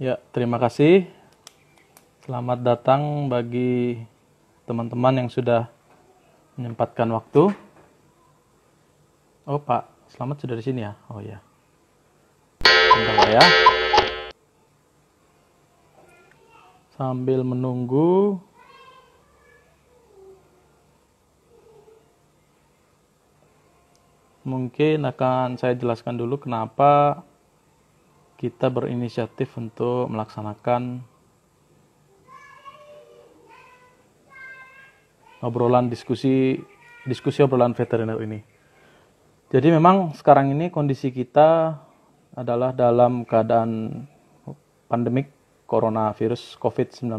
Ya, terima kasih. Selamat datang bagi teman-teman yang sudah menyempatkan waktu. Oh, Pak, selamat sudah di sini ya. Oh ya. Tunggu ya. Sambil menunggu mungkin akan saya jelaskan dulu kenapa kita berinisiatif untuk melaksanakan obrolan diskusi diskusi obrolan veteriner ini. Jadi memang sekarang ini kondisi kita adalah dalam keadaan pandemik coronavirus COVID-19.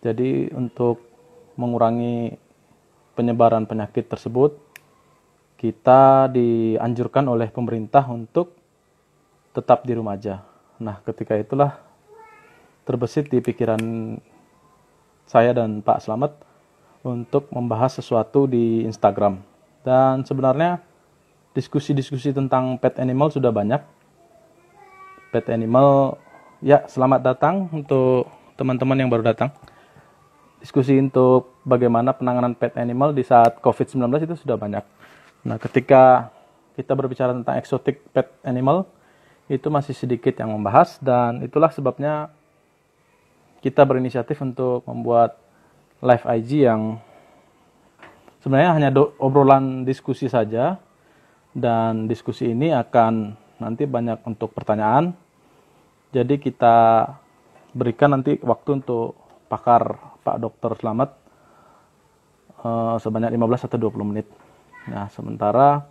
Jadi untuk mengurangi penyebaran penyakit tersebut, kita dianjurkan oleh pemerintah untuk tetap di rumah aja. Nah, ketika itulah terbesit di pikiran saya dan Pak Slamet untuk membahas sesuatu di Instagram. Dan sebenarnya diskusi-diskusi tentang pet animal sudah banyak. Pet animal, ya selamat datang untuk teman-teman yang baru datang. Diskusi untuk bagaimana penanganan pet animal di saat COVID-19 itu sudah banyak. Nah, ketika kita berbicara tentang eksotik pet animal, itu masih sedikit yang membahas dan itulah sebabnya kita berinisiatif untuk membuat live IG yang sebenarnya hanya do, obrolan diskusi saja dan diskusi ini akan nanti banyak untuk pertanyaan jadi kita berikan nanti waktu untuk pakar Pak Dokter Selamat eh, sebanyak 15 atau 20 menit nah sementara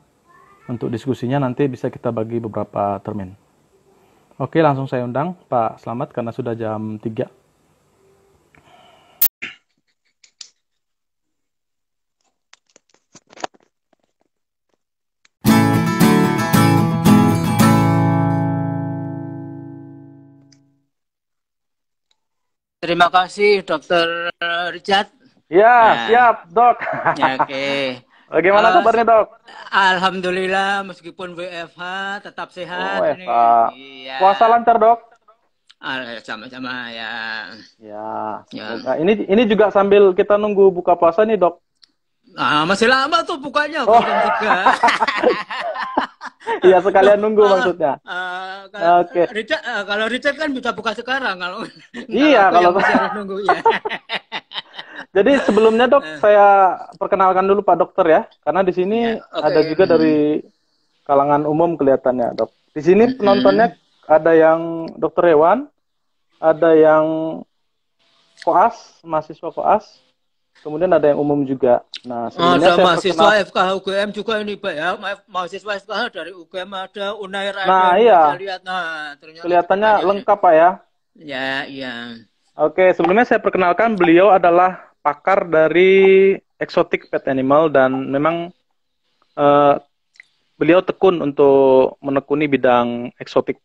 untuk diskusinya nanti bisa kita bagi beberapa termin Oke, langsung saya undang Pak Selamat karena sudah jam 3. Terima kasih Dokter Richard. Ya, nah, siap, Dok. ya, Oke. Okay. Bagaimana uh, kabarnya dok? Alhamdulillah, meskipun WFH tetap sehat. Oh, WFH. Iya. Puasa lancar dok? Ah, ya, sama-sama ya. Ya. ya. ini ini juga sambil kita nunggu buka puasa nih dok. Ah, masih lama tuh bukanya oh. Iya sekalian nunggu ah, maksudnya. Uh, Oke. Okay. Richard, uh, kalau Richard kan bisa buka sekarang kalau. Iya kalau, masih nunggu ya. Jadi sebelumnya dok, eh. saya perkenalkan dulu Pak Dokter ya, karena di sini ya, okay. ada juga dari kalangan umum kelihatannya dok. Di sini hmm. penontonnya ada yang Dokter Hewan, ada yang koas, mahasiswa koas, kemudian ada yang umum juga. Nah, oh, ada mahasiswa perkenal... FKH UGM juga ini pak ya, mahasiswa FKH dari UGM ada Unair ada. Nah iya. Lihat, nah, kelihatannya ya. lengkap pak ya. Ya iya. Oke, sebelumnya saya perkenalkan beliau adalah pakar dari exotic pet animal dan memang uh, beliau tekun untuk menekuni bidang eksotik.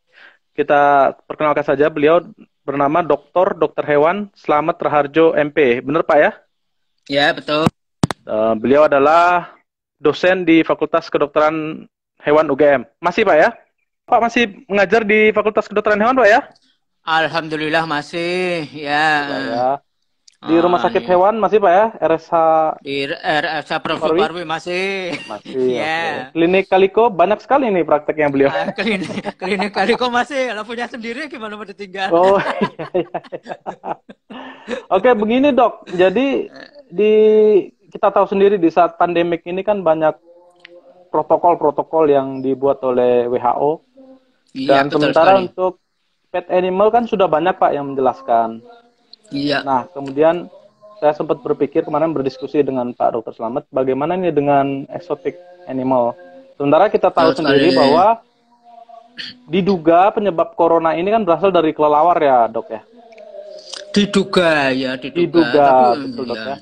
Kita perkenalkan saja beliau bernama Dr. Dokter Hewan Selamat Raharjo MP. Benar Pak ya? Ya, betul. Uh, beliau adalah dosen di Fakultas Kedokteran Hewan UGM. Masih Pak ya? Pak masih mengajar di Fakultas Kedokteran Hewan Pak ya? Alhamdulillah masih, ya. ya di ah, rumah sakit iya. hewan masih pak ya RSH di RSH eh, Prof Parwi masih masih yeah. Iya. klinik Kaliko banyak sekali nih prakteknya beliau ah, klinik klinik Kaliko masih kalau punya sendiri gimana mau ditinggal oh iya, iya, oke okay, begini dok jadi di kita tahu sendiri di saat pandemik ini kan banyak protokol-protokol yang dibuat oleh WHO iya, dan sementara sekali. untuk pet animal kan sudah banyak pak yang menjelaskan Iya. Nah, kemudian saya sempat berpikir kemarin berdiskusi dengan Pak Dokter Selamat bagaimana ini dengan exotic animal. Sementara kita tahu oh, sendiri iya. bahwa diduga penyebab corona ini kan berasal dari kelelawar ya, Dok ya. Diduga ya, diduga. Diduga, tapi, betul, iya. Dok ya.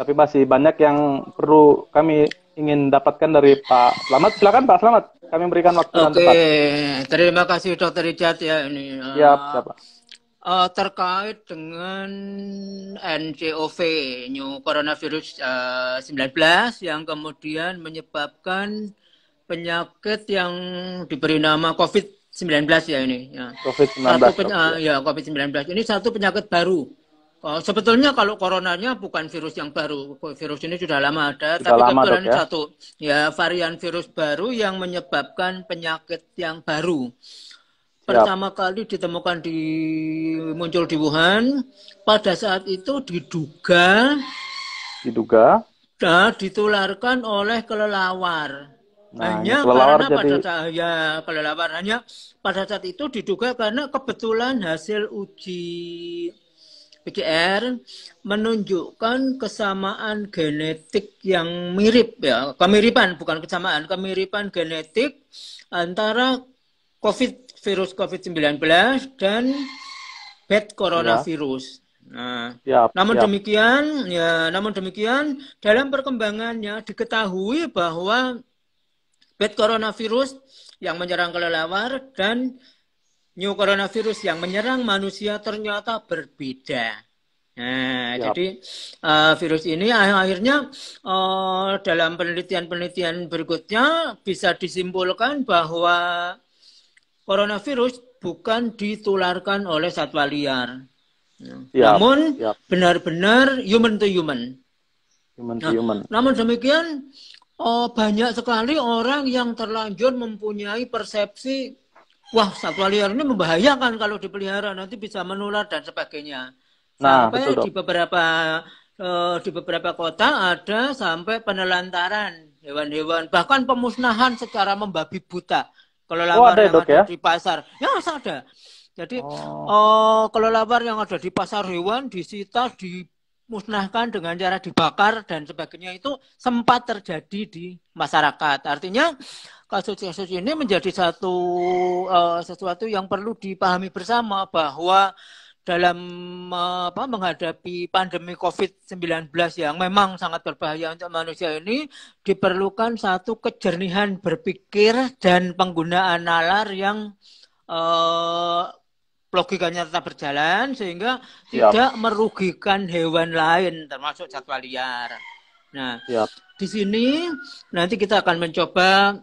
Tapi masih banyak yang perlu kami ingin dapatkan dari Pak Selamat. Silakan Pak Selamat, kami berikan waktu Oke, yang terima kasih Dokter Ijat ya ini. Siap, siap Pak. Uh, terkait dengan NCOV, New Coronavirus uh, eh, 19, yang kemudian menyebabkan penyakit yang diberi nama COVID-19 ya ini. Ya. COVID-19. Satu uh, ya, eh, ya COVID-19. Ini satu penyakit baru. Uh, sebetulnya kalau coronanya bukan virus yang baru. Virus ini sudah lama ada, sudah tapi lama, kebetulan ya? satu ya varian virus baru yang menyebabkan penyakit yang baru pertama kali ditemukan di muncul di Wuhan pada saat itu diduga diduga nah, ditularkan oleh kelelawar nah, hanya kelelawar karena jadi... pada saat ya kelelawar hanya pada saat itu diduga karena kebetulan hasil uji PCR menunjukkan kesamaan genetik yang mirip ya kemiripan bukan kesamaan kemiripan genetik antara COVID 19 virus COVID-19 dan bad ya. coronavirus. Ya. Nah, namun demikian, ya, namun demikian dalam perkembangannya diketahui bahwa corona coronavirus yang menyerang kelelawar dan new coronavirus yang menyerang manusia ternyata berbeda. Nah, jadi uh, virus ini akhirnya uh, dalam penelitian-penelitian berikutnya bisa disimpulkan bahwa Coronavirus bukan ditularkan oleh satwa liar. Ya, ya namun benar ya. benar-benar human to human. human, to nah, human. Namun demikian oh, banyak sekali orang yang terlanjur mempunyai persepsi wah satwa liar ini membahayakan kalau dipelihara nanti bisa menular dan sebagainya. Nah, sampai betul, di beberapa uh, di beberapa kota ada sampai penelantaran hewan-hewan bahkan pemusnahan secara membabi buta kalau oh, lapar oh, ada yang ada ya? di pasar, ya ada. Jadi oh. uh, kalau lapar yang ada di pasar hewan disita, dimusnahkan dengan cara dibakar dan sebagainya itu sempat terjadi di masyarakat. Artinya kasus-kasus ini menjadi satu uh, sesuatu yang perlu dipahami bersama bahwa dalam eh, apa, menghadapi pandemi COVID-19 yang memang sangat berbahaya untuk manusia ini diperlukan satu kejernihan berpikir dan penggunaan nalar yang eh, logikanya tetap berjalan sehingga Siap. tidak merugikan hewan lain termasuk satwa liar. Nah, Siap. di sini nanti kita akan mencoba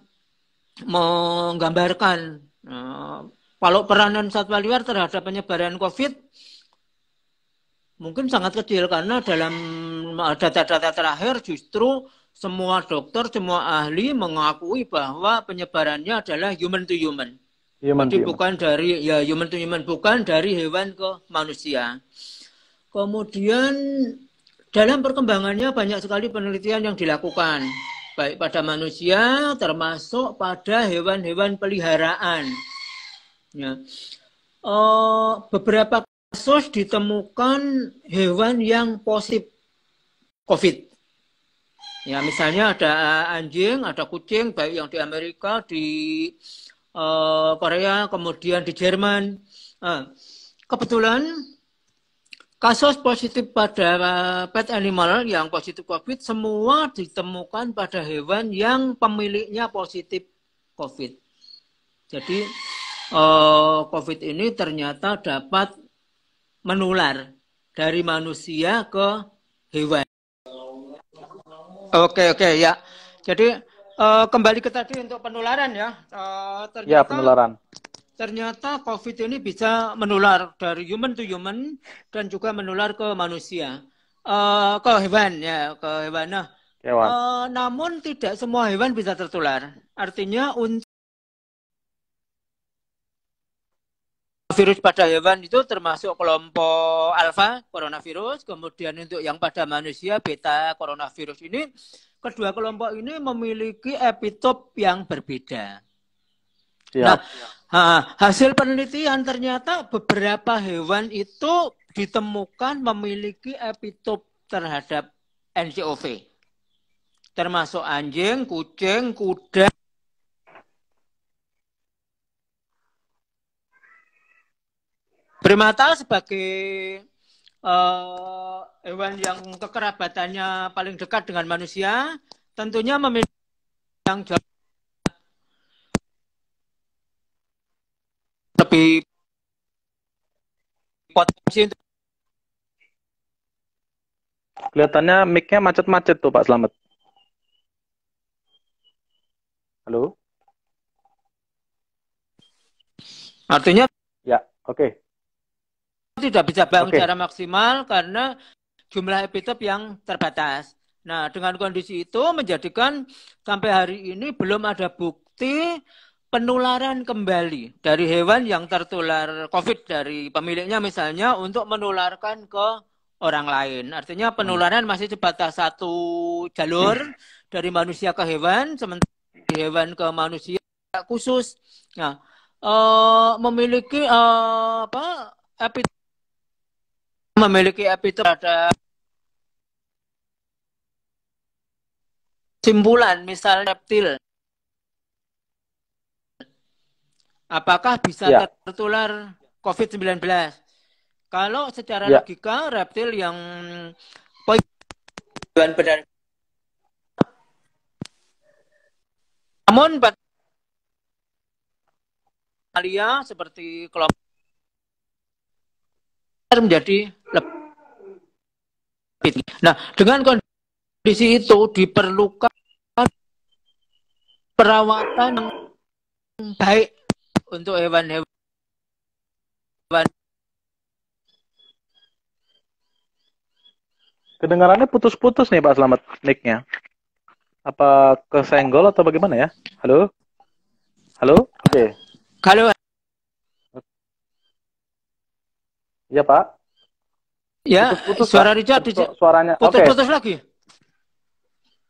menggambarkan eh, kalau peranan satwa liar terhadap penyebaran COVID mungkin sangat kecil karena dalam eh, data-data terakhir justru semua dokter, semua ahli mengakui bahwa penyebarannya adalah human to human. human Jadi to human. dari ya human to human, bukan dari hewan ke manusia. Kemudian dalam perkembangannya banyak sekali penelitian yang dilakukan baik pada manusia termasuk pada hewan-hewan peliharaan Ya. Uh, beberapa kasus ditemukan hewan yang positif COVID. Ya, misalnya ada anjing, ada kucing, baik yang di Amerika, di uh, Korea, kemudian di Jerman. Uh, kebetulan kasus positif pada eh, pet animal yang positif COVID semua ditemukan pada hewan yang pemiliknya positif COVID. Jadi Eh, COVID ini ternyata dapat menular dari manusia ke hewan. Oke oke ya. Jadi uh, kembali ke tadi untuk penularan ya. Uh, ternyata, ya penularan. Ternyata COVID ini bisa menular dari human to human dan juga menular ke manusia, uh, ke hewan ya, ke hewan. Nah, hewan. Uh, namun tidak semua hewan bisa tertular. Artinya untuk virus pada hewan itu termasuk kelompok alfa coronavirus, kemudian untuk yang pada manusia beta coronavirus ini, kedua kelompok ini memiliki epitop yang berbeda. Ya. Nah, hasil penelitian ternyata beberapa hewan itu ditemukan memiliki epitop terhadap NCOV, termasuk anjing, kucing, kuda, Primata sebagai uh, hewan yang kekerabatannya paling dekat dengan manusia, tentunya memiliki yang jauh lebih potensi untuk kelihatannya mic-nya macet-macet tuh Pak Slamet. Halo. Artinya ya, oke. Okay tidak bisa bangun okay. secara maksimal karena jumlah epitop yang terbatas. Nah, dengan kondisi itu menjadikan sampai hari ini belum ada bukti penularan kembali dari hewan yang tertular COVID dari pemiliknya misalnya untuk menularkan ke orang lain. Artinya hmm. penularan masih sebatas satu jalur hmm. dari manusia ke hewan, sementara dari hewan ke manusia khusus. Nah, uh, memiliki uh, apa epitop memiliki epitop ada simpulan misal reptil apakah bisa ya. tertular COVID-19 kalau secara ya. logika reptil yang poin benar namun Alia seperti kelompok menjadi lebih tinggi. Nah, dengan kondisi itu diperlukan perawatan yang baik untuk hewan-hewan Kedengarannya putus-putus nih Pak Selamat nicknya. Apa kesenggol atau bagaimana ya? Halo? Halo? Oke. Okay. Halo. Iya Pak. Ya, putus, putus, suara Richard putus, suaranya. Putus-putus lagi.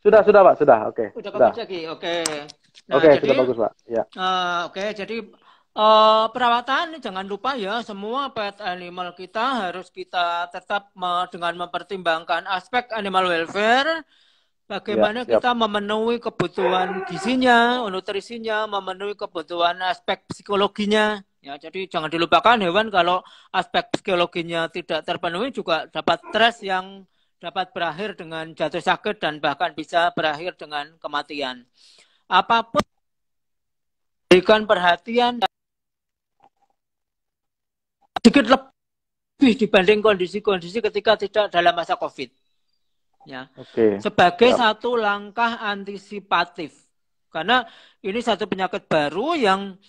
Sudah, sudah Pak, sudah. Oke. Okay. Sudah, sudah Oke. Okay. Nah, oke, okay, sudah bagus Pak. Ya. Uh, oke, okay, jadi uh, perawatan jangan lupa ya semua pet animal kita harus kita tetap me dengan mempertimbangkan aspek animal welfare Bagaimana ya, kita memenuhi kebutuhan gizinya, nutrisinya, memenuhi kebutuhan aspek psikologinya. Ya, jadi jangan dilupakan hewan kalau aspek psikologinya tidak terpenuhi juga dapat stres yang dapat berakhir dengan jatuh sakit dan bahkan bisa berakhir dengan kematian. Apapun berikan perhatian sedikit lebih dibanding kondisi-kondisi ketika tidak dalam masa COVID. Ya. Okay. Sebagai satu langkah antisipatif. Karena ini satu penyakit baru yang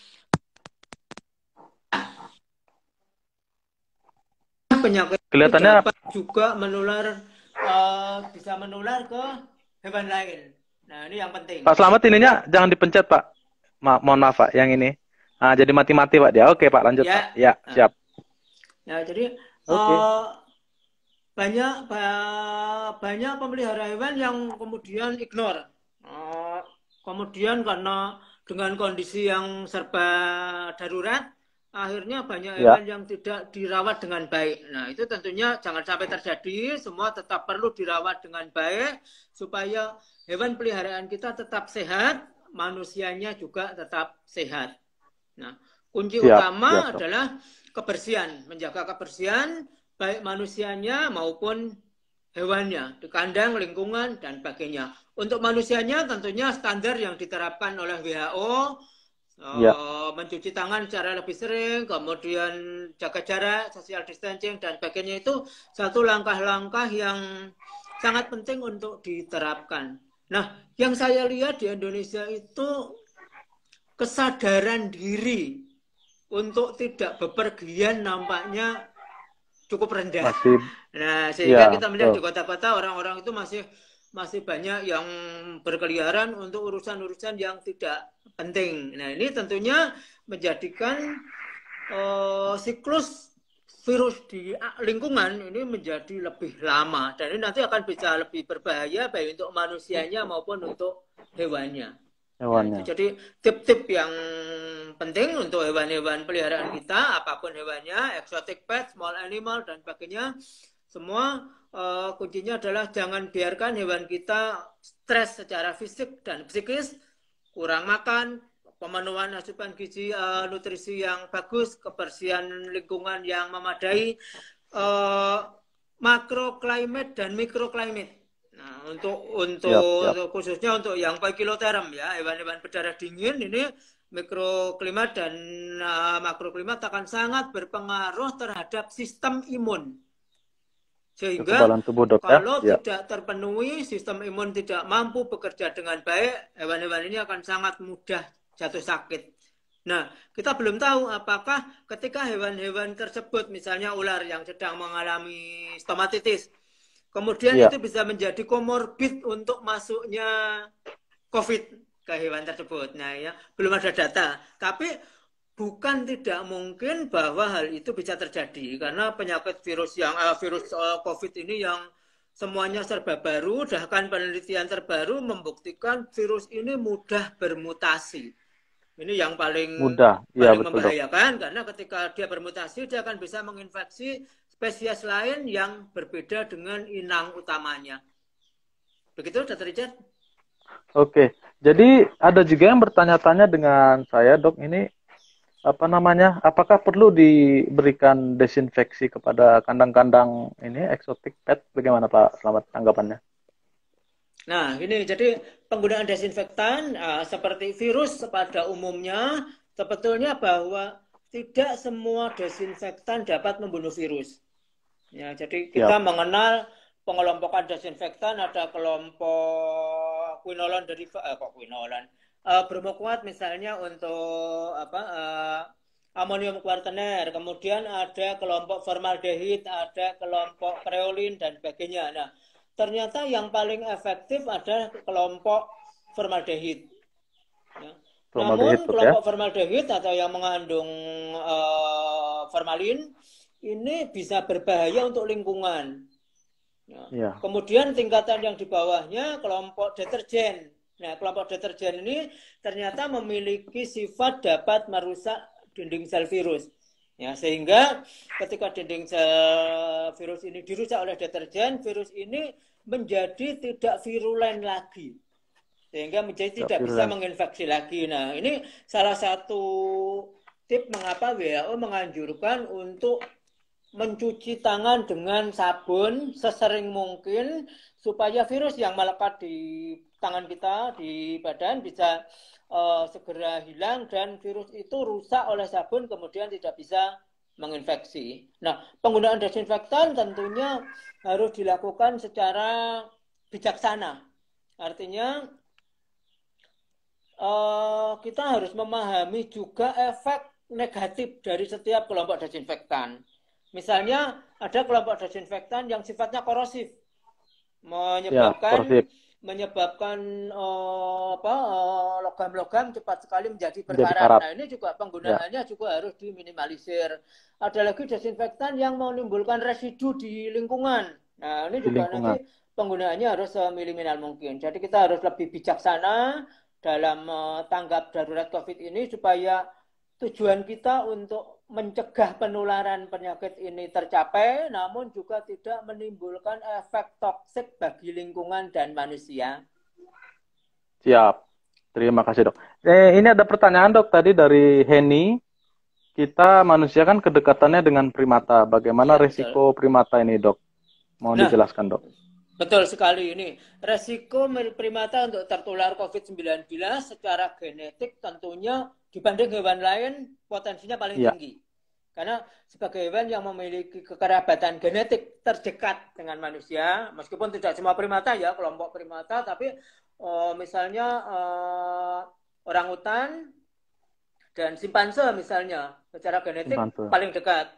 penyakit kelihatannya juga menular uh, bisa menular ke hewan lain. Nah, ini yang penting. Pak Selamat ininya jangan dipencet, Pak. Ma mohon maaf, Pak, yang ini. Nah, jadi mati-mati, Pak dia. Oke, Pak, lanjut, ya. Pak. Ya, nah. siap. Ya, jadi okay. uh, eh, banyak ba banyak pemelihara hewan yang kemudian ignore. Uh, kemudian karena dengan kondisi yang serba darurat akhirnya banyak hewan ya. yang tidak dirawat dengan baik. Nah, itu tentunya jangan sampai terjadi, semua tetap perlu dirawat dengan baik supaya hewan peliharaan kita tetap sehat, manusianya juga tetap sehat. Nah, kunci utama adalah kebersihan, menjaga kebersihan baik manusianya maupun hewannya, di kandang, lingkungan dan sebagainya. Untuk manusianya tentunya standar yang diterapkan oleh WHO ya. Eh, mencuci tangan secara lebih sering, kemudian jaga jarak, social distancing dan sebagainya itu satu langkah-langkah yang sangat penting untuk diterapkan. Nah, yang saya lihat di Indonesia itu kesadaran diri untuk tidak bepergian nampaknya cukup rendah. Masih, nah, sehingga ya, kita melihat so. di kota-kota orang-orang itu masih masih banyak yang berkeliaran untuk urusan-urusan yang tidak penting. Nah, ini tentunya menjadikan uh, siklus virus di ah, lingkungan ini menjadi lebih lama dan ini nanti akan bisa lebih berbahaya baik untuk manusianya maupun untuk hewannya. Hewannya. Nah, jadi tip-tip yang penting untuk hewan-hewan peliharaan kita, apapun hewannya, exotic pet, small animal dan sebagainya, semua uh, kuncinya adalah jangan biarkan hewan kita stres secara fisik dan psikis, kurang makan, pemenuhan asupan gizi uh, nutrisi yang bagus, kebersihan lingkungan yang memadai, uh, eh, makroklimat dan mikroklimat. Nah, untuk untuk yep, yep. khususnya untuk yang poikiloterm ya, hewan-hewan berdarah dingin ini mikroklimat dan uh, makroklimat akan sangat berpengaruh terhadap sistem imun sehingga tubuh kalau ya. tidak terpenuhi sistem imun tidak mampu bekerja dengan baik hewan-hewan ini akan sangat mudah jatuh sakit nah kita belum tahu apakah ketika hewan-hewan tersebut misalnya ular yang sedang mengalami stomatitis kemudian ya. itu bisa menjadi komorbid untuk masuknya covid ke hewan tersebut nah ya belum ada data tapi bukan tidak mungkin bahwa hal itu bisa terjadi karena penyakit virus yang uh, virus uh, COVID ini yang semuanya serba baru, bahkan penelitian terbaru membuktikan virus ini mudah bermutasi. Ini yang paling mudah, ya, paling betul. membahayakan karena ketika dia bermutasi dia akan bisa menginfeksi spesies lain yang berbeda dengan inang utamanya. Begitu, Dr. Richard? Oke, jadi ada juga yang bertanya-tanya dengan saya, dok, ini apa namanya? Apakah perlu diberikan desinfeksi kepada kandang-kandang ini eksotik pet? Bagaimana Pak Selamat tanggapannya? Nah, ini jadi penggunaan desinfektan uh, seperti virus pada umumnya sebetulnya bahwa tidak semua desinfektan dapat membunuh virus. Ya, jadi kita ya. mengenal pengelompokan desinfektan ada kelompok quinolon dari eh, kok quinolon uh, bromo kuat misalnya untuk apa uh, eh, amonium kuartener, kemudian ada kelompok formaldehid, ada kelompok kreolin dan sebagainya. Nah, ternyata yang paling efektif ada kelompok formaldehid. Ya. Formaldehid, Namun kelompok ya? formaldehid atau yang mengandung uh, formalin ini bisa berbahaya untuk lingkungan. Ya. ya. Kemudian tingkatan yang di bawahnya kelompok deterjen Nah, kelompok deterjen ini ternyata memiliki sifat dapat merusak dinding sel virus. Ya, sehingga ketika dinding sel virus ini dirusak oleh deterjen, virus ini menjadi tidak virulen lagi. Sehingga menjadi tidak, tidak bisa menginfeksi lagi. Nah, ini salah satu tip mengapa WHO menganjurkan untuk mencuci tangan dengan sabun sesering mungkin supaya virus yang melekat di tangan kita di badan bisa uh, segera hilang dan virus itu rusak oleh sabun kemudian tidak bisa menginfeksi. Nah, penggunaan desinfektan tentunya harus dilakukan secara bijaksana. Artinya uh, kita harus memahami juga efek negatif dari setiap kelompok desinfektan. Misalnya ada kelompok desinfektan yang sifatnya korosif, ya, menyebabkan ya, korosif menyebabkan uh, apa logam eh, logam-logam cepat sekali menjadi berkarat. Nah ini juga ya. penggunaannya ya. juga harus diminimalisir. Ada lagi desinfektan yang menimbulkan residu di lingkungan. Nah ini juga nanti penggunaannya harus seminimal mungkin. Jadi kita harus lebih bijaksana dalam uh, tanggap darurat COVID ini supaya tujuan kita untuk mencegah penularan penyakit ini tercapai, namun juga tidak menimbulkan efek toksik bagi lingkungan dan manusia. Siap. Terima kasih dok. Eh, ini ada pertanyaan dok tadi dari Henny. Kita manusia kan kedekatannya dengan primata. Bagaimana ya, resiko betul. primata ini dok? Mau nah, dijelaskan dok? Betul sekali ini. Resiko primata untuk tertular COVID-19 secara genetik tentunya dibanding hewan lain potensinya paling ya. tinggi. Karena sebagai hewan yang memiliki kekerabatan genetik terdekat dengan manusia, meskipun tidak semua primata ya, kelompok primata, tapi uh, misalnya uh, eh, orang hutan dan simpanse misalnya secara genetik simpanse. paling dekat.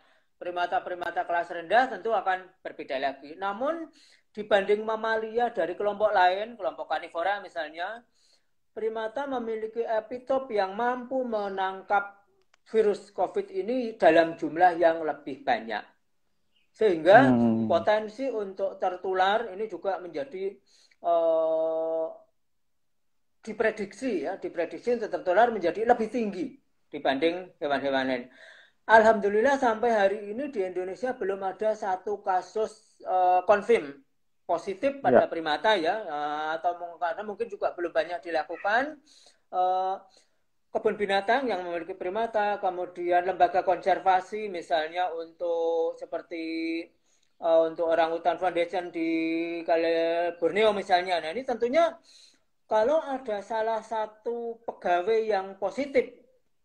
Primata-primata kelas rendah tentu akan berbeda lagi. Namun dibanding mamalia dari kelompok lain, kelompok karnivora misalnya, primata memiliki epitop yang mampu menangkap virus COVID ini dalam jumlah yang lebih banyak. Sehingga hmm. potensi untuk tertular ini juga menjadi uh, diprediksi ya, diprediksi untuk tertular menjadi lebih tinggi dibanding hewan-hewan lain. Alhamdulillah sampai hari ini di Indonesia belum ada satu kasus uh, confirm positif iya. pada ya. primata ya eh, atau karena mungkin juga belum banyak dilakukan eh, kebun binatang yang memiliki primata kemudian lembaga konservasi misalnya untuk seperti eh, untuk orang hutan foundation di Borneo misalnya nah ini tentunya kalau ada salah satu pegawai yang positif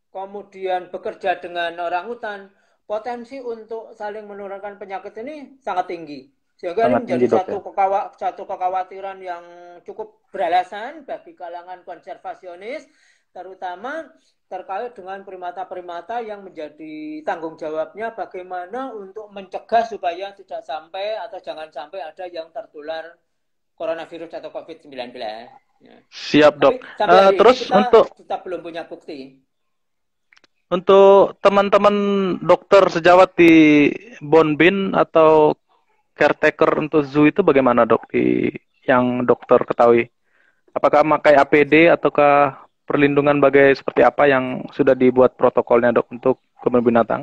kemudian bekerja dengan orang hutan potensi untuk saling menurunkan penyakit ini sangat tinggi sehingga ini menjadi satu, ya. kekawa, satu kekhawatiran yang cukup beralasan bagi kalangan konservasionis, terutama terkait dengan primata-primata yang menjadi tanggung jawabnya bagaimana untuk mencegah supaya tidak sampai atau jangan sampai ada yang tertular coronavirus atau COVID-19. Ya. Siap dok. uh, terus kita, untuk kita belum punya bukti. Untuk teman-teman dokter sejawat di Bonbin atau caretaker untuk zoo itu bagaimana dok di yang dokter ketahui? Apakah memakai APD ataukah perlindungan bagai seperti apa yang sudah dibuat protokolnya dok untuk kebun binatang?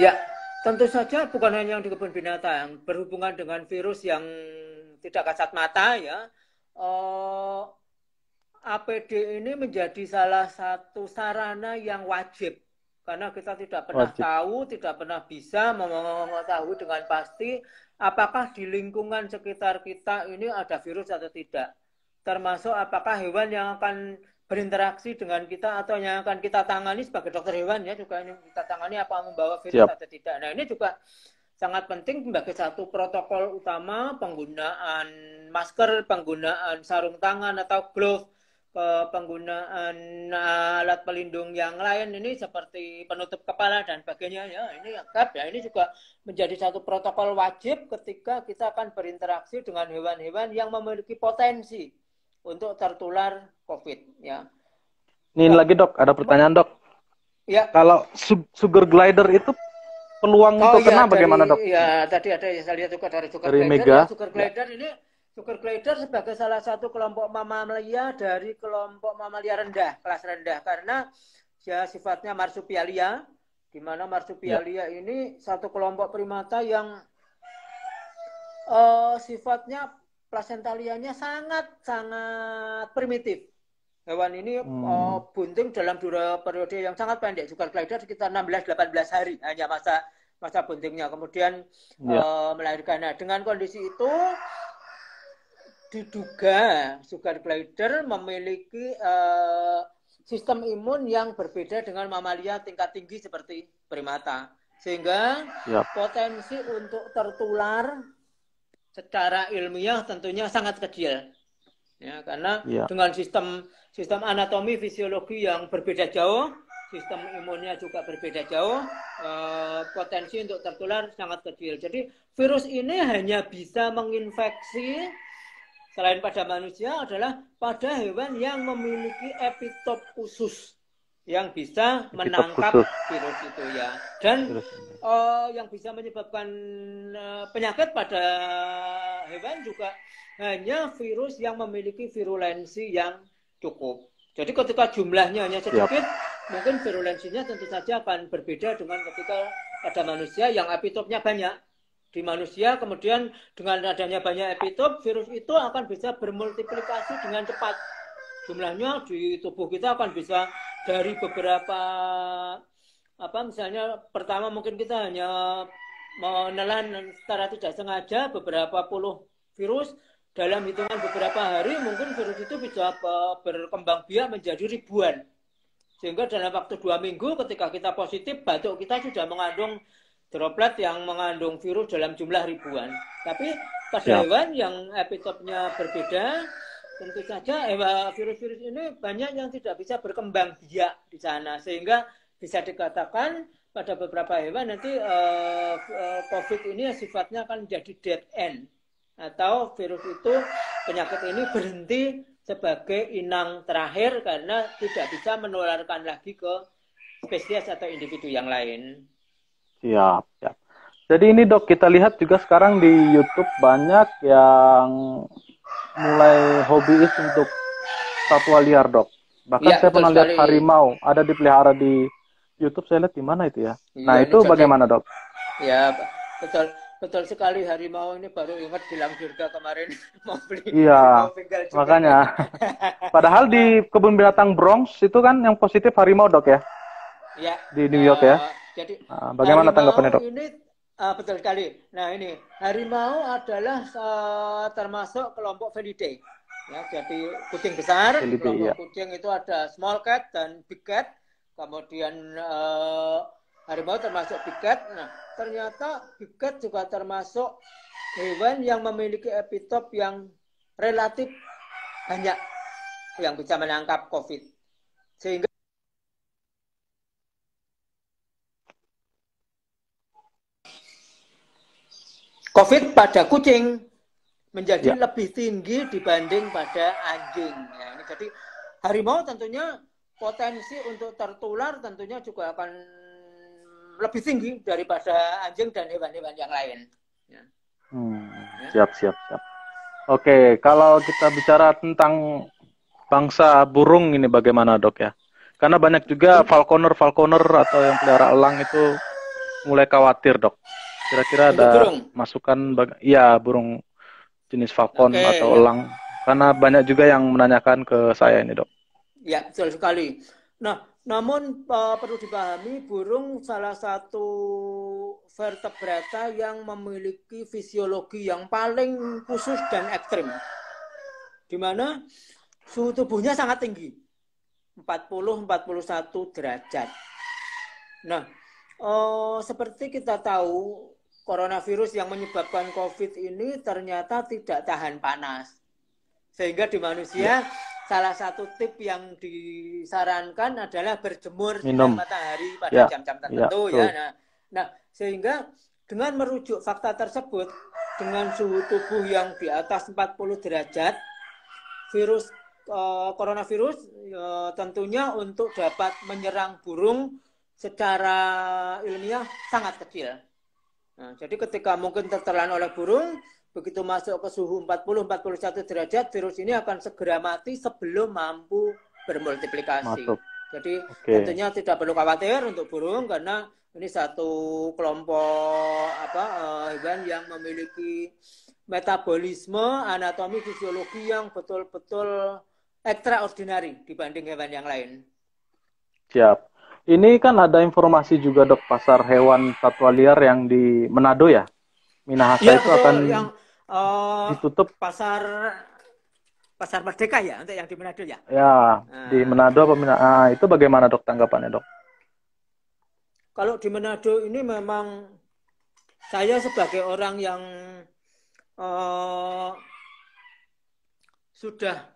Ya, tentu saja bukan hanya yang di kebun binatang, berhubungan dengan virus yang tidak kasat mata ya. Eh, APD ini menjadi salah satu sarana yang wajib karena kita tidak pernah wajib. tahu, tidak pernah bisa mengetahui dengan pasti apakah di lingkungan sekitar kita ini ada virus atau tidak. Termasuk apakah hewan yang akan berinteraksi dengan kita atau yang akan kita tangani sebagai dokter hewan ya juga ini kita tangani apa membawa virus Siap. atau tidak. Nah ini juga sangat penting sebagai satu protokol utama penggunaan masker, penggunaan sarung tangan atau glove penggunaan eh, alat pelindung yang lain ini seperti penutup kepala dan sebagainya ya ini lengkap ya ini juga menjadi satu protokol wajib ketika kita akan berinteraksi dengan hewan-hewan yang memiliki potensi untuk tertular COVID ya. Ini ya. lagi dok ada pertanyaan dok. Ya. Kalau sugar glider itu peluang oh, itu ya, kena dari, bagaimana dok? Ya tadi ada yang saya lihat juga dari sugar dari glider. Mega. Ya, sugar glider ya. ini Sugar glider sebagai salah satu kelompok mamalia dari kelompok mamalia rendah, kelas rendah karena ya sifatnya marsupialia di mana marsupialia ya. ini satu kelompok primata yang uh, sifatnya plasentalianya sangat sangat primitif. Hewan ini hmm. uh, bunting dalam dura periode yang sangat pendek. Sugar glider sekitar 16-18 hari hanya masa masa buntingnya. Kemudian ya. uh, melahirkan. Nah, dengan kondisi itu diduga sugar glider memiliki uh, sistem imun yang berbeda dengan mamalia tingkat tinggi seperti primata sehingga ya. potensi untuk tertular secara ilmiah tentunya sangat kecil ya karena ya. dengan sistem sistem anatomi fisiologi yang berbeda jauh sistem imunnya juga berbeda jauh eh, potensi untuk tertular sangat kecil jadi virus ini hanya bisa menginfeksi selain pada manusia adalah pada hewan yang memiliki epitop khusus yang bisa menangkap khusus. virus itu ya dan uh, yang bisa menyebabkan uh, penyakit pada hewan juga hanya virus yang memiliki virulensi yang cukup. Jadi ketika jumlahnya hanya sedikit, yep. mungkin virulensinya tentu saja akan berbeda dengan ketika pada manusia yang epitopnya banyak di manusia, kemudian dengan adanya banyak epitop, virus itu akan bisa bermultiplikasi dengan cepat. Jumlahnya di tubuh kita akan bisa dari beberapa apa misalnya pertama mungkin kita hanya menelan secara tidak sengaja beberapa puluh virus dalam hitungan beberapa hari mungkin virus itu bisa berkembang biak menjadi ribuan sehingga dalam waktu dua minggu ketika kita positif batuk kita sudah mengandung droplet yang mengandung virus dalam jumlah ribuan. Tapi pada ya. hewan yang epitopnya berbeda, tentu saja eh, virus-virus ini banyak yang tidak bisa berkembang biak di sana, sehingga bisa dikatakan pada beberapa hewan nanti eh, eh, COVID ini sifatnya akan menjadi dead end atau virus itu penyakit ini berhenti sebagai inang terakhir karena tidak bisa menularkan lagi ke spesies atau individu yang lain. Siap, siap. Jadi ini dok, kita lihat juga sekarang di YouTube banyak yang mulai hobiis untuk satwa liar dok. Bahkan ya, saya pernah sekali. lihat harimau ada dipelihara di YouTube. Saya lihat di mana itu ya. ya nah itu bagaimana dok? Ya betul betul sekali harimau ini baru ingat bilang surga kemarin mau beli. Iya. Mau makanya. Padahal di kebun binatang Bronx itu kan yang positif harimau dok ya. Iya. Di New York uh, ya eh, jadi ah, bagaimana tanggapannya dok? Ini uh, betul sekali. Nah ini harimau adalah uh, termasuk kelompok felidae. Ya, jadi kucing besar, Felidae, kelompok iya. kucing itu ada small cat dan big cat. Kemudian uh, harimau termasuk big cat. Nah ternyata big cat juga termasuk hewan yang memiliki epitop yang relatif banyak yang bisa menangkap COVID. Sehingga COVID pada kucing menjadi ya. lebih tinggi dibanding pada anjing. Ya, ini jadi harimau tentunya potensi untuk tertular tentunya juga akan lebih tinggi daripada anjing dan hewan-hewan yang lain. Ya. Hmm, ya. siap, siap, siap. Oke, kalau kita bicara tentang bangsa burung ini bagaimana dok ya? Karena banyak juga hmm. falconer, falconer atau yang pelihara elang itu mulai khawatir dok. Kira-kira ada burung. masukan ya burung jenis falcon okay. atau elang karena banyak juga yang menanyakan ke saya ini, Dok. Ya, betul sekali. Nah, namun uh, perlu dipahami burung salah satu vertebrata yang memiliki fisiologi yang paling khusus dan ekstrim. Di mana suhu tubuhnya sangat tinggi. 40-41 derajat. Nah, eh, seperti kita tahu coronavirus yang menyebabkan COVID ini ternyata tidak tahan panas. Sehingga di manusia ya. salah satu tip yang disarankan adalah berjemur di matahari pada ya. jam-jam ya. tertentu ya. ya. Nah, nah, sehingga dengan merujuk fakta tersebut dengan suhu tubuh yang di atas 40 derajat virus e, coronavirus e, tentunya untuk dapat menyerang burung secara ilmiah sangat kecil. Nah, jadi ketika mungkin tertelan oleh burung, begitu masuk ke suhu 40-41 derajat, virus ini akan segera mati sebelum mampu bermultiplikasi. Masuk. Jadi okay. tentunya tidak perlu khawatir untuk burung karena ini satu kelompok apa uh, hewan yang memiliki metabolisme anatomi fisiologi yang betul-betul extraordinary dibanding hewan yang lain. Siap. Ini kan ada informasi juga dok pasar hewan satwa liar yang di Manado ya, Minahasa ya, itu akan yang, uh, ditutup. Pasar pasar Merdeka ya untuk yang di Manado ya. Ya nah. di Manado apa Minahasa ah, ah, itu bagaimana dok tanggapannya dok? Kalau di Manado ini memang saya sebagai orang yang uh, sudah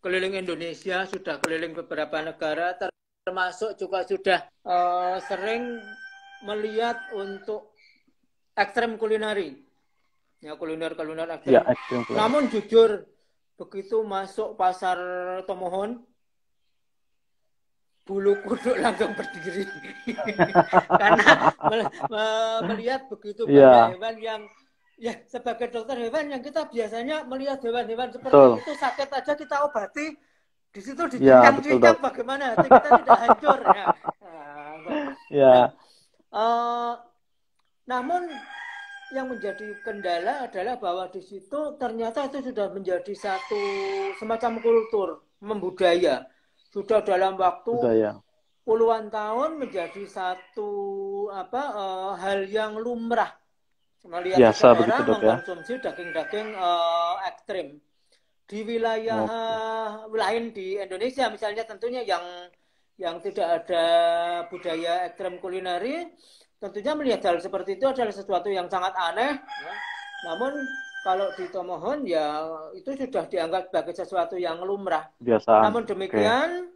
keliling Indonesia, sudah keliling beberapa negara, ter termasuk juga sudah uh, sering melihat untuk ekstrem kulineri. ya kuliner kuliner ekstrem. Ya, ekstrem kuliner. Namun jujur begitu masuk pasar Tomohon bulu kuduk langsung berdiri karena melihat begitu ya. banyak yeah. hewan yang ya sebagai dokter hewan yang kita biasanya melihat hewan-hewan seperti Betul. itu sakit aja kita obati di situ di ya, bagaimana kita tidak hancur ya. ya. Uh, namun yang menjadi kendala adalah bahwa di situ ternyata itu sudah menjadi satu semacam kultur membudaya sudah dalam waktu budaya. puluhan tahun menjadi satu apa uh, hal yang lumrah melihat Biasa, orang begitu, ya. mengkonsumsi daging-daging ya. uh, ekstrim di wilayah okay. lain di Indonesia misalnya tentunya yang yang tidak ada budaya ekstrem kulineri tentunya melihat hal seperti itu adalah sesuatu yang sangat aneh ya. namun kalau di Tomohon ya itu sudah dianggap sebagai sesuatu yang lumrah biasa namun demikian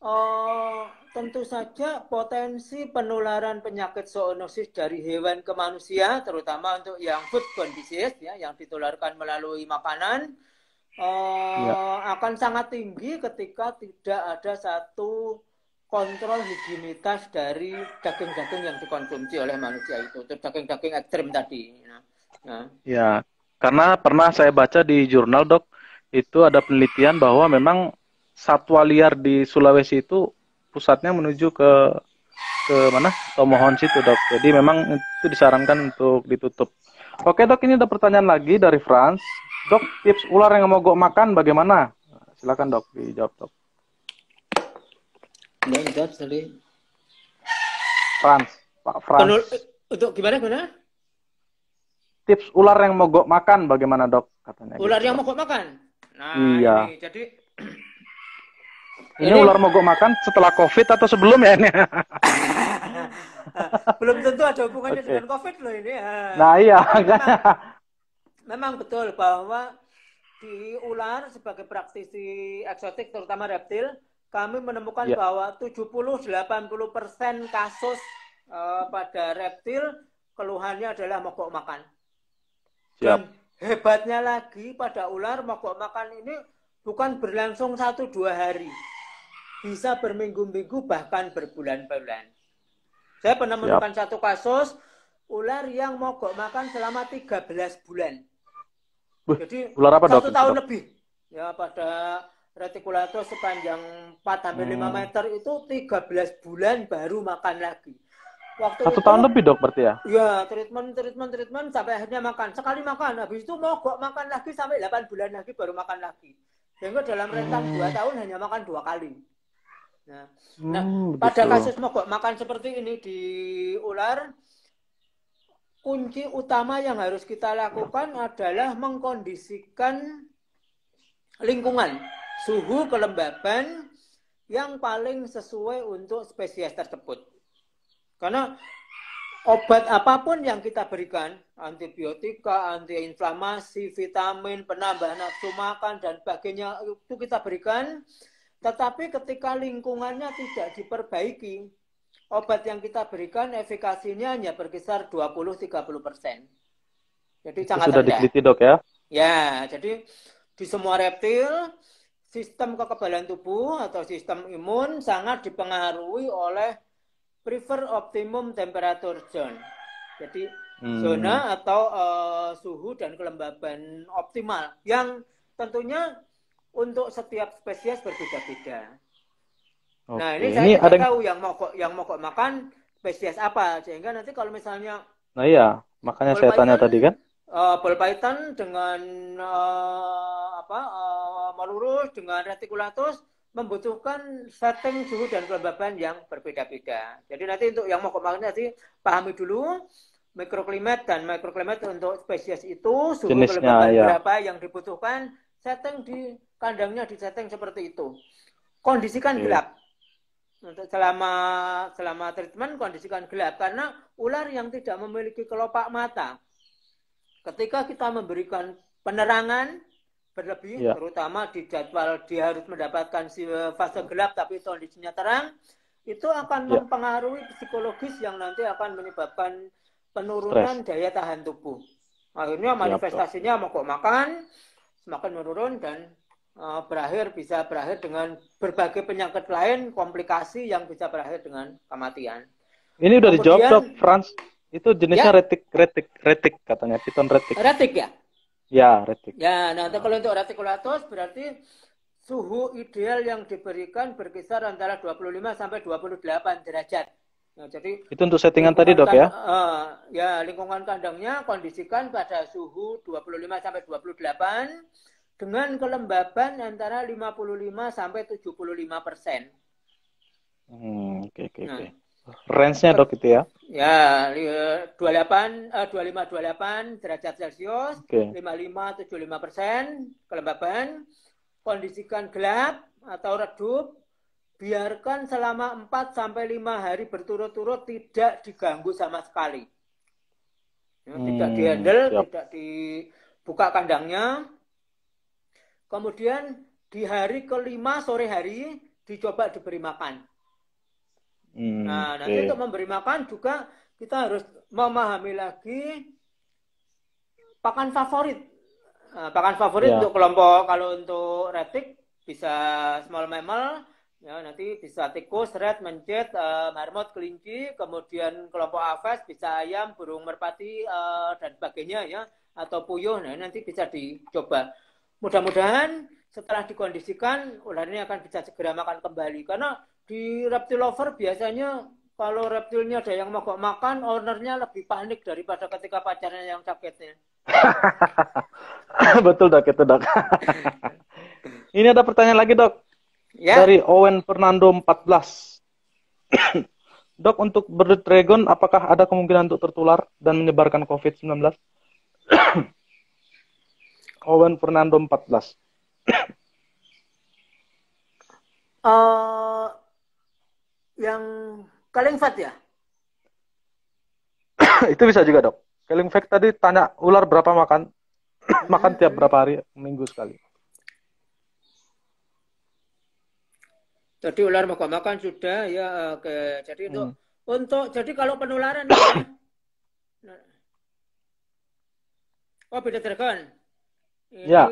okay. uh, eh, tentu saja potensi penularan penyakit zoonosis dari hewan ke manusia terutama untuk yang food disease ya yang ditularkan melalui makanan uh, akan sangat tinggi ketika tidak ada satu kontrol higienitas dari daging-daging yang dikonsumsi oleh manusia itu, daging-daging ekstrim tadi. Nah, nah. Ya, karena pernah saya baca di jurnal dok, itu ada penelitian bahwa memang satwa liar di Sulawesi itu pusatnya menuju ke ke mana? Tomohon situ dok. Jadi memang itu disarankan untuk ditutup. Oke dok, ini ada pertanyaan lagi dari Frans. Dok, tips ular yang mau mogok makan bagaimana? Silakan dok, dijawab dok. nggak dijawab tadi. Franz, Pak Franz. Penul untuk gimana gimana? Tips ular yang mau mogok makan bagaimana dok? Katanya. Gitu, ular gitu, yang mau mogok makan. Nah, iya. ini jadi ini, ini ular mogok makan setelah COVID atau sebelum ya ini? Belum tentu ada hubungannya okay. dengan COVID loh ini. Ya. Nah, iya. Nah, memang betul bahwa di ular sebagai praktisi eksotik terutama reptil kami menemukan ya. bahwa 70-80 persen kasus uh, pada reptil keluhannya adalah mogok makan. Dan hebatnya lagi pada ular mogok makan ini bukan berlangsung satu dua hari, bisa berminggu-minggu bahkan berbulan-bulan. Saya pernah menemukan satu kasus ular yang mogok makan selama 13 bulan. Jadi ular apa, satu tahun lebih ya pada retikulator sepanjang 4 hampir hmm. meter itu 13 bulan baru makan lagi. Waktu satu itu, tahun kan- lebih dok berarti ya? Ya treatment, treatment, treatment sampai akhirnya makan. Sekali makan, habis itu mogok makan lagi sampai 8 bulan lagi baru makan lagi. Sehingga dalam rentang hmm. 2 tahun hanya makan dua kali. Nah, nah hmm, nah pada kasus mogok makan seperti ini di ular, kunci utama yang harus kita lakukan adalah mengkondisikan lingkungan, suhu kelembaban yang paling sesuai untuk spesies tersebut. Karena obat apapun yang kita berikan, antibiotika, antiinflamasi, vitamin, penambah nafsu makan dan sebagainya itu kita berikan, tetapi ketika lingkungannya tidak diperbaiki, obat yang kita berikan efikasinya hanya berkisar 20-30 persen. Jadi Itu sangat sudah rendah. dok ya? Ya, jadi di semua reptil sistem kekebalan tubuh atau sistem imun sangat dipengaruhi oleh prefer optimum temperature zone. Jadi hmm. zona atau uh, suhu dan kelembaban optimal yang tentunya untuk setiap spesies berbeda-beda. Okay. Nah ini, ini saya ada... tahu yang mau kok yang mau kok makan spesies apa sehingga nanti kalau misalnya nah iya makanya saya tanya tadi kan uh, dengan uh, apa uh, malurus dengan retikulatus membutuhkan setting suhu dan kelembaban yang berbeda-beda. Jadi nanti untuk yang mau makan nanti pahami dulu mikroklimat dan mikroklimat untuk spesies itu suhu Jenisnya, kelembaban ya. berapa yang dibutuhkan, setting di kandangnya di setting seperti itu. Kondisikan okay. gelap selama selama treatment kondisikan gelap karena ular yang tidak memiliki kelopak mata ketika kita memberikan penerangan berlebih ya. terutama di jadwal dia harus mendapatkan eh, fase gelap tapi kondisinya terang itu akan ya. mempengaruhi psikologis yang nanti akan menyebabkan penurunan Stress. daya tahan tubuh akhirnya ya, manifestasinya ya, kok makan semakin menurun dan Eh, berakhir bisa berakhir dengan berbagai penyakit lain, komplikasi yang bisa berakhir dengan kematian. Ini udah Kemudian, dijawab dok, Franz. Itu jenisnya ya? retik, retik, retik katanya, piton retik. Retik ya? Ya, retik. Ya, nah, nah. kalau untuk retikulatus berarti suhu ideal yang diberikan berkisar antara 25 sampai 28 derajat. Nah, jadi itu untuk settingan tadi dok ya? Uh, ya lingkungan kandangnya kondisikan pada suhu 25 sampai 28 dengan kelembaban antara 55 sampai 75 persen. Hmm, oke okay, oke. Okay, nah. okay. Range-nya dok gitu ya? Ya, 28, eh, 25, 28 derajat Celcius, okay. 55, 75 persen kelembaban, kondisikan gelap atau redup, biarkan selama 4 sampai 5 hari berturut-turut tidak diganggu sama sekali. Ya, hmm, tidak dihandle, tidak dibuka kandangnya, Kemudian di hari kelima sore hari dicoba diberi makan. Hmm, nah, nanti untuk memberi makan juga kita harus memahami lagi pakan favorit. Nah, pakan favorit yeah. untuk kelompok kalau untuk retik bisa small mammal, ya nanti bisa tikus, red, mencet, uh, eh, marmot, kelinci, kemudian kelompok aves bisa ayam, burung merpati uh, dan sebagainya ya atau puyuh. Nah, nanti bisa dicoba mudah-mudahan setelah dikondisikan ular ini akan bisa segera makan kembali karena di reptil lover biasanya kalau reptilnya ada yang mogok makan ownernya lebih panik daripada ketika pacarnya yang sakitnya betul dok itu dok ini ada pertanyaan lagi dok ya? dari Owen Fernando 14 dok untuk bird dragon apakah ada kemungkinan untuk tertular dan menyebarkan COVID-19 Owen Fernando 14. Uh, eh, yang Kaling fat ya? itu bisa juga dok. Kaling fat tadi tanya ular berapa makan? makan tiap berapa hari? Minggu sekali. Jadi ular makan-makan sudah ya oke. Jadi untuk hmm. untuk jadi kalau penularan nah. Oh, beda dragon ya,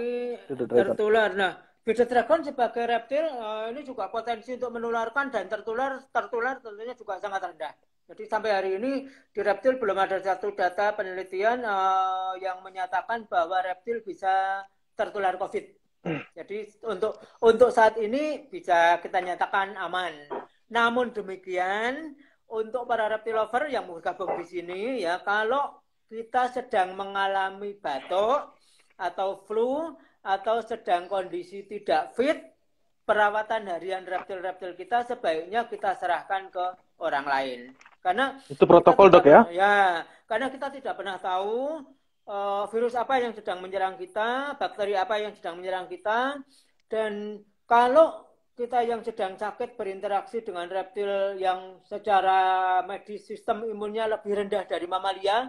itu tertular. Nah, beda dragon sebagai reptil uh, ini juga potensi untuk menularkan dan tertular tertular tentunya juga sangat rendah. Jadi sampai hari ini di reptil belum ada satu data penelitian uh, yang menyatakan bahwa reptil bisa tertular COVID. Jadi untuk untuk saat ini bisa kita nyatakan aman. Namun demikian untuk para reptil lover yang bergabung di sini ya kalau kita sedang mengalami batuk atau flu atau sedang kondisi tidak fit, perawatan harian reptil-reptil kita sebaiknya kita serahkan ke orang lain. Karena itu protokol dok ya? Ya, karena kita tidak pernah tahu uh, virus apa yang sedang menyerang kita, bakteri apa yang sedang menyerang kita, dan kalau kita yang sedang sakit berinteraksi dengan reptil yang secara medis sistem imunnya lebih rendah dari mamalia,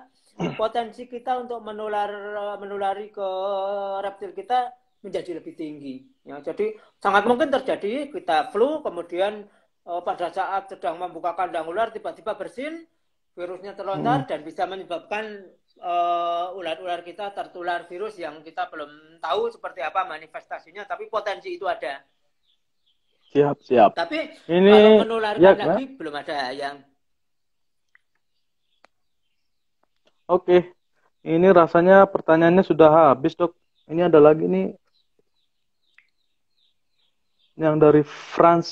potensi kita untuk menular menulari ke reptil kita menjadi lebih tinggi. Ya, jadi sangat mungkin terjadi kita flu kemudian uh, pada saat sedang membuka kandang ular tiba-tiba bersin virusnya terlontar hmm. dan bisa menyebabkan eh, ular-ular uh, kita tertular virus yang kita belum tahu seperti apa manifestasinya, tapi potensi itu ada. Siap, siap. Tapi ini kalau menularkan ya, lagi kan? belum ada yang Oke, ini rasanya pertanyaannya sudah habis dok. Ini ada lagi nih yang dari Franz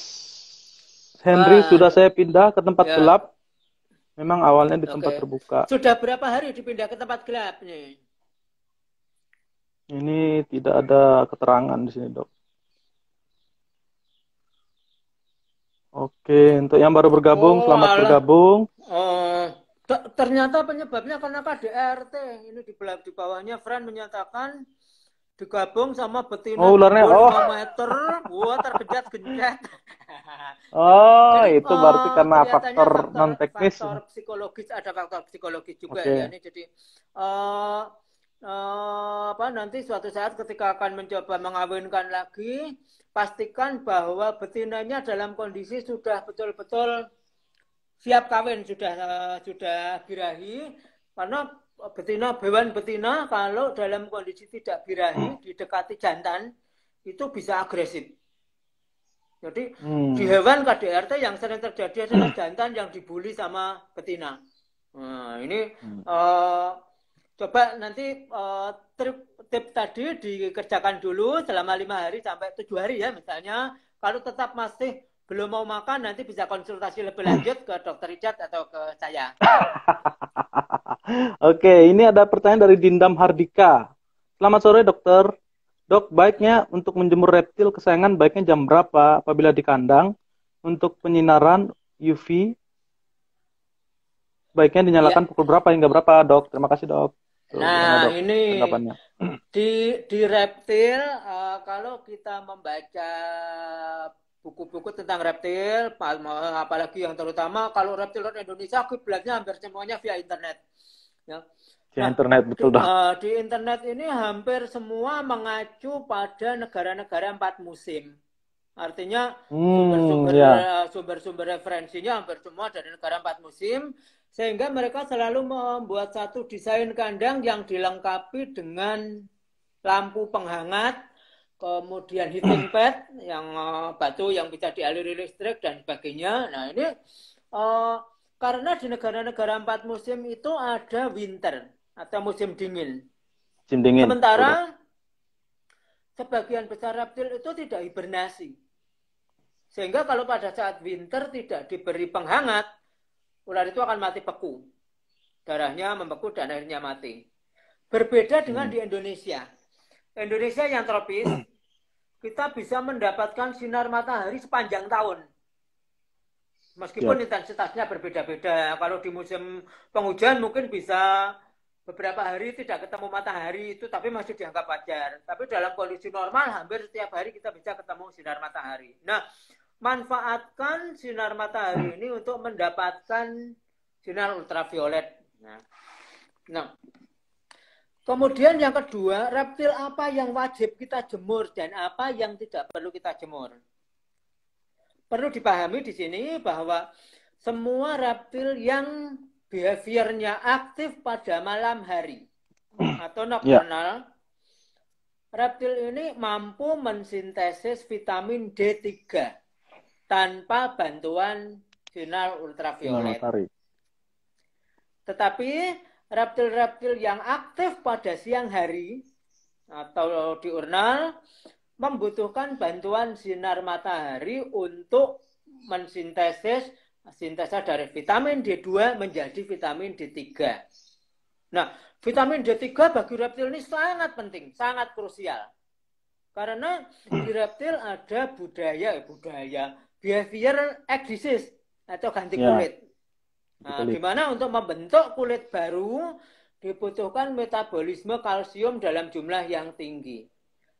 Henry Wah. sudah saya pindah ke tempat ya. gelap. Memang awalnya di okay. tempat terbuka. Sudah berapa hari dipindah ke tempat gelap nih? Ini tidak ada keterangan di sini dok. Oke, untuk yang baru bergabung, oh, selamat alam. bergabung. Ternyata penyebabnya karena KDRT. Ini di, belakang di bawahnya Fran menyatakan digabung sama betina oh, ularnya oh. meter gua oh jadi, itu berarti eh, karena faktor, non teknis faktor psikologis ada faktor psikologis juga okay. ya ini jadi uh, uh, apa nanti suatu saat ketika akan mencoba mengawinkan lagi pastikan bahwa betinanya dalam kondisi sudah betul-betul siap kawin sudah eh, sudah birahi karena eh, betina hewan betina kalau dalam kondisi tidak birahi hmm. didekati jantan itu bisa agresif. Jadi hmm. di hewan KDRT yang sering terjadi adalah hmm. jantan yang dibully sama betina. Nah, ini hmm. uh, coba nanti uh, trip tip tadi dikerjakan dulu selama lima hari sampai tujuh hari ya misalnya. Kalau tetap masih belum mau makan nanti bisa konsultasi lebih lanjut ke dokter Richard atau ke saya. Oke, ini ada pertanyaan dari Dindam Hardika. Selamat sore dokter. Dok, baiknya untuk menjemur reptil kesayangan baiknya jam berapa apabila di kandang untuk penyinaran UV baiknya dinyalakan ya. pukul berapa hingga berapa dok? Terima kasih dok. nah ini di di reptil uh, kalau kita membaca buku-buku tentang reptil, apalagi yang terutama kalau reptil Indonesia aku belajarnya hampir semuanya via internet. Ya. Di nah, internet betul dong. Uh, eh, di internet ini hampir semua mengacu pada negara-negara empat musim. Artinya hmm, sumber-sumber hmm, ya. yeah. sumber-sumber referensinya hampir semua dari negara empat musim, sehingga mereka selalu membuat satu desain kandang yang dilengkapi dengan lampu penghangat, kemudian heating pad yang uh, batu yang bisa dialiri listrik dan sebagainya. Nah ini uh, karena di negara-negara empat musim itu ada winter atau musim dingin. Musim dingin. Sementara Udah. sebagian besar reptil itu tidak hibernasi. Sehingga kalau pada saat winter tidak diberi penghangat, ular itu akan mati beku. Darahnya membeku dan akhirnya mati. Berbeda dengan hmm. di Indonesia. Indonesia yang tropis, kita bisa mendapatkan sinar matahari sepanjang tahun. Meskipun ya. intensitasnya berbeda-beda. Kalau di musim penghujan mungkin bisa beberapa hari tidak ketemu matahari itu tapi masih dianggap wajar. Tapi dalam kondisi normal hampir setiap hari kita bisa ketemu sinar matahari. Nah, manfaatkan sinar matahari ini untuk mendapatkan sinar ultraviolet. Nah, nah Kemudian yang kedua, reptil apa yang wajib kita jemur dan apa yang tidak perlu kita jemur. Perlu dipahami di sini bahwa semua reptil yang behaviornya aktif pada malam hari hmm. atau ya. nocturnal, yeah. reptil ini mampu mensintesis vitamin D3 tanpa bantuan sinar ultraviolet. Tetapi reptil-reptil yang aktif pada siang hari atau diurnal membutuhkan bantuan sinar matahari untuk mensintesis sintesa dari vitamin D2 menjadi vitamin D3. Nah, vitamin D3 bagi reptil ini sangat penting, sangat krusial. Karena di reptil ada budaya, budaya behavior exists atau ganti ya. kulit. Yeah Nah, gimana untuk membentuk kulit baru dibutuhkan metabolisme kalsium dalam jumlah yang tinggi.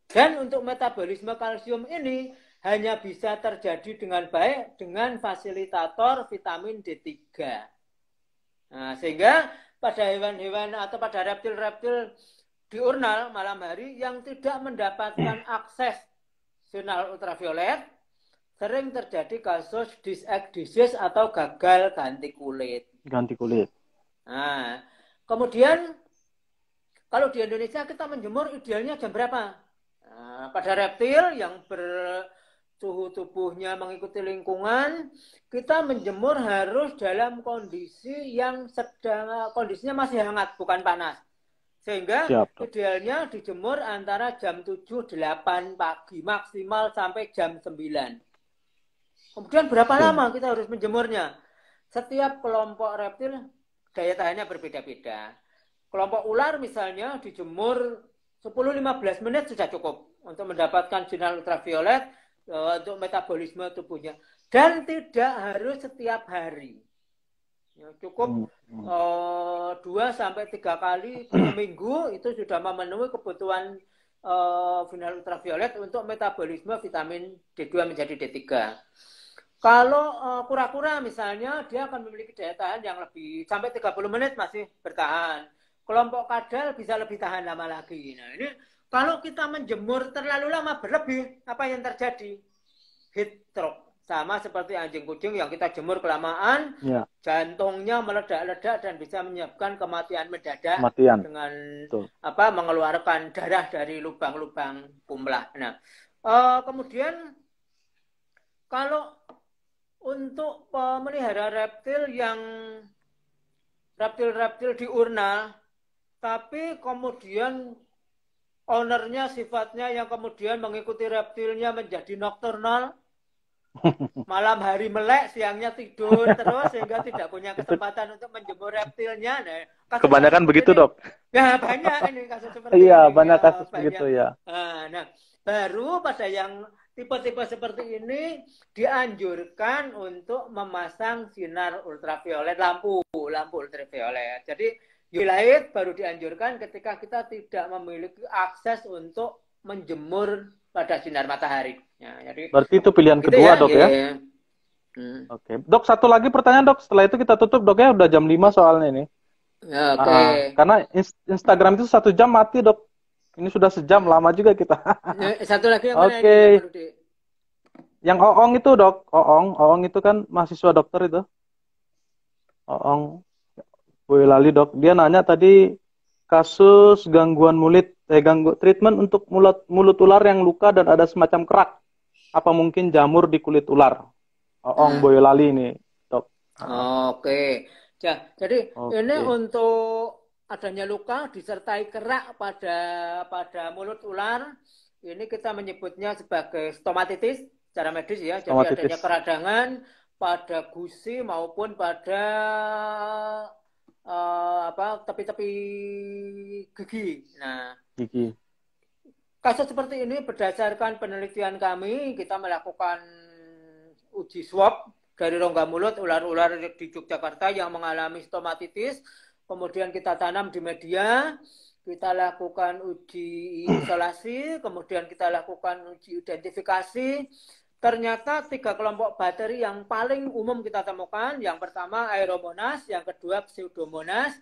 Dan untuk metabolisme kalsium ini hanya bisa terjadi dengan baik dengan fasilitator vitamin D3. Nah, sehingga pada hewan-hewan atau pada reptil-reptil diurnal malam hari yang tidak mendapatkan akses sinar ultraviolet sering terjadi kasus diseak atau gagal ganti kulit. Ganti kulit. Nah, kemudian kalau di Indonesia kita menjemur idealnya jam berapa? Nah, pada reptil yang ber suhu tubuhnya mengikuti lingkungan, kita menjemur harus dalam kondisi yang sedang kondisinya masih hangat, bukan panas. Sehingga Siap, idealnya dijemur antara jam 7-8 pagi maksimal sampai jam 9. Kemudian berapa hmm. lama kita harus menjemurnya? Setiap kelompok reptil daya tahannya berbeda-beda. Kelompok ular misalnya dijemur 10-15 menit sudah cukup untuk mendapatkan sinar ultraviolet eh, untuk metabolisme tubuhnya dan tidak harus setiap hari. Ya, cukup hmm. eh, dua sampai tiga kali per minggu itu sudah memenuhi kebutuhan uh, ultraviolet untuk metabolisme vitamin D2 menjadi D3. Kalau kura eh, kura-kura misalnya dia akan memiliki daya tahan yang lebih sampai 30 menit masih bertahan. Kelompok kadal bisa lebih tahan lama lagi. Nah, ini kalau kita menjemur terlalu lama berlebih, apa yang terjadi? Heat stroke sama seperti anjing kucing yang kita jemur kelamaan, ya. jantungnya meledak-ledak dan bisa menyebabkan kematian mendadak kematian. dengan Betul. apa mengeluarkan darah dari lubang-lubang kumlah. Nah, uh, kemudian kalau untuk pemelihara reptil yang reptil-reptil diurnal, tapi kemudian ownernya sifatnya yang kemudian mengikuti reptilnya menjadi nokturnal, malam hari melek, siangnya tidur terus sehingga tidak punya kesempatan untuk menjemur reptilnya. Nah, kebanyakan begitu, Dok. Ya, banyak kan ini kasus seperti Iya, ini. Ya, banyak kasus banyak. begitu ya. Ah, nah, baru pada yang tipe-tipe seperti ini dianjurkan untuk memasang sinar ultraviolet lampu, lampu ultraviolet. Jadi Yulait baru dianjurkan ketika kita tidak memiliki akses untuk menjemur pada sinar matahari. Ya, jadi, Berarti itu pilihan gitu kedua ya, dok ya? ya. Hmm. Oke, okay. dok satu lagi pertanyaan dok. Setelah itu kita tutup dok ya udah jam 5 soalnya ini. Ya, ah, oke. Okay. Ah. karena Instagram itu satu jam mati dok. Ini sudah sejam lama juga kita. Ya, satu lagi yang Oke. Okay. Yang, yang Oong itu dok, Oong, Oong itu kan mahasiswa dokter itu. Oong, Boy lali dok. Dia nanya tadi kasus gangguan mulut eh ganggu treatment untuk mulut mulut ular yang luka dan ada semacam kerak. Apa mungkin jamur di kulit ular? Oong oh, hmm. Ah. Boyolali ini, Dok. Oke. Okay. jadi okay. ini untuk adanya luka disertai kerak pada pada mulut ular, ini kita menyebutnya sebagai stomatitis secara medis ya. Jadi adanya keradangan pada gusi maupun pada uh, apa tepi-tepi gigi. Nah, gigi. Kasus seperti ini berdasarkan penelitian kami, kita melakukan uji swab dari rongga mulut ular-ular di Yogyakarta yang mengalami stomatitis, kemudian kita tanam di media, kita lakukan uji isolasi, kemudian kita lakukan uji identifikasi, Ternyata tiga kelompok bakteri yang paling umum kita temukan, yang pertama aeromonas, yang kedua pseudomonas,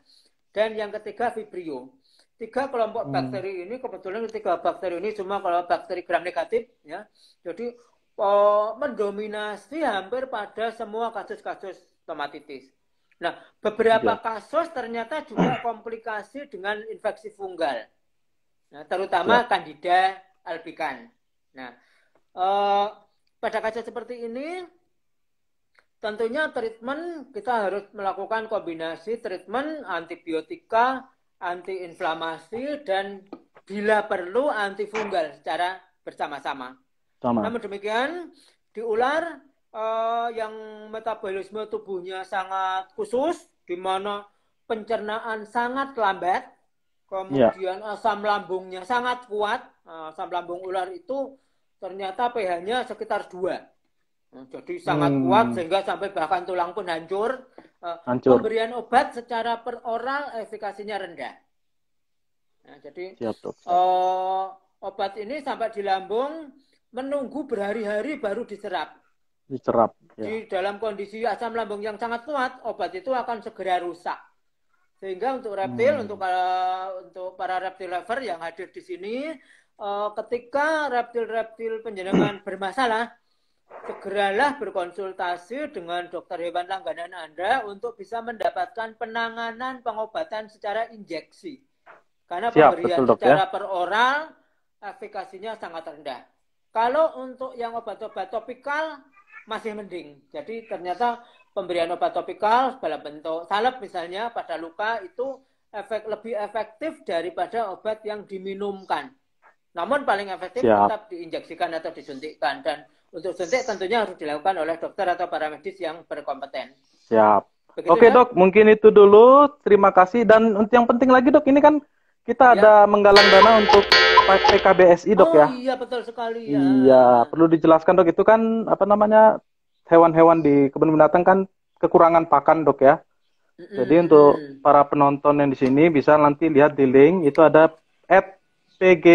dan yang ketiga vibrio. Tiga kelompok hmm. bakteri ini kebetulan tiga bakteri ini cuma kalau bakteri gram negatif ya. Jadi oh, mendominasi hampir pada semua kasus-kasus tomatitis. Nah, beberapa ya. kasus ternyata juga komplikasi dengan infeksi fungal. Nah, terutama ya. Candida albicans. Nah, uh, pada kaca seperti ini tentunya treatment kita harus melakukan kombinasi treatment antibiotika, antiinflamasi dan bila perlu antifungal secara bersama-sama. Namun demikian di ular eh, yang metabolisme tubuhnya sangat khusus di mana pencernaan sangat lambat, ya. kemudian yeah. asam lambungnya sangat kuat. Eh, asam lambung ular itu ternyata pH-nya sekitar 2. Hmm, jadi sangat hmm. kuat sehingga sampai bahkan tulang pun hancur. Eh, hancur. Pemberian obat secara per orang efikasinya rendah. Nah, jadi siap. Uh, obat ini sampai di lambung menunggu berhari-hari baru diserap. Diserap. Ya. Di dalam kondisi asam lambung yang sangat kuat, obat itu akan segera rusak. Sehingga untuk reptil, hmm. untuk uh, untuk para reptil lover yang hadir di sini, uh, ketika reptil-reptil penjenengan bermasalah, segeralah berkonsultasi dengan dokter hewan langganan Anda untuk bisa mendapatkan penanganan pengobatan secara injeksi. Karena Siap, pemberian betul, ya. secara ya? per oral efekasinya sangat rendah. Kalau untuk yang obat-obat topikal masih mending. Jadi ternyata pemberian obat topikal dalam bentuk salep misalnya pada luka itu efek lebih efektif daripada obat yang diminumkan. Namun paling efektif Siap. tetap diinjeksikan atau disuntikkan dan untuk suntik tentunya harus dilakukan oleh dokter atau para medis yang berkompeten. Siap. Begitu, Oke dok? Ya? dok, mungkin itu dulu. Terima kasih dan yang penting lagi dok, ini kan kita ya. ada menggalang dana untuk PKBSI dok ya. oh, ya. Iya betul sekali ya. Iya perlu dijelaskan dok itu kan apa namanya hewan-hewan di kebun binatang kan kekurangan pakan dok ya. Jadi untuk para penonton yang di sini bisa nanti lihat di link itu ada at PG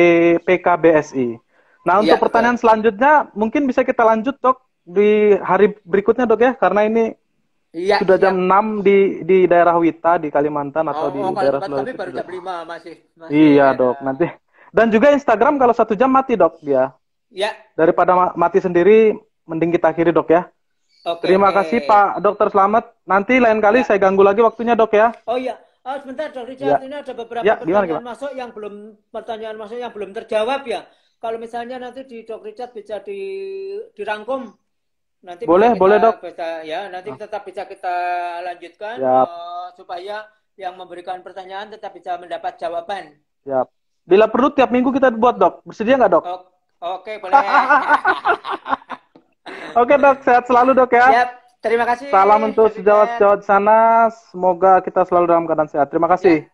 PKBSI. Nah, untuk ya, pertanyaan betul. selanjutnya mungkin bisa kita lanjut, Dok, di hari berikutnya, Dok ya, karena ini ya, sudah jam ya. 6 di di daerah Wita di Kalimantan atau oh, di oh, oh daerah Sulawesi. Tapi baru jam 5 masih, masih Iya, ya. Dok. Nanti dan juga Instagram kalau satu jam mati, Dok, dia. Ya. Iya. Daripada mati sendiri mending kita akhiri, Dok ya. Okay. Terima kasih Pak Dokter Selamat. Nanti lain kali ya. saya ganggu lagi waktunya, Dok ya. Oh iya. Oh, sebentar dong, Richard. Ya. Ini ada beberapa ya, pertanyaan gimana? masuk yang belum pertanyaan masuk yang belum terjawab ya. Kalau misalnya nanti di Dok Richard bisa di dirangkum nanti boleh kita, boleh dok bisa, ya nanti ah. tetap bisa kita lanjutkan uh, supaya yang memberikan pertanyaan tetap bisa mendapat jawaban. Ya. Bila perlu tiap minggu kita buat dok. Bersedia nggak dok? Oke okay, boleh. Oke dok sehat selalu dok ya. Yap. Terima kasih. Salam untuk sejawat-sejawat sana. Semoga kita selalu dalam keadaan sehat. Terima kasih. Ya.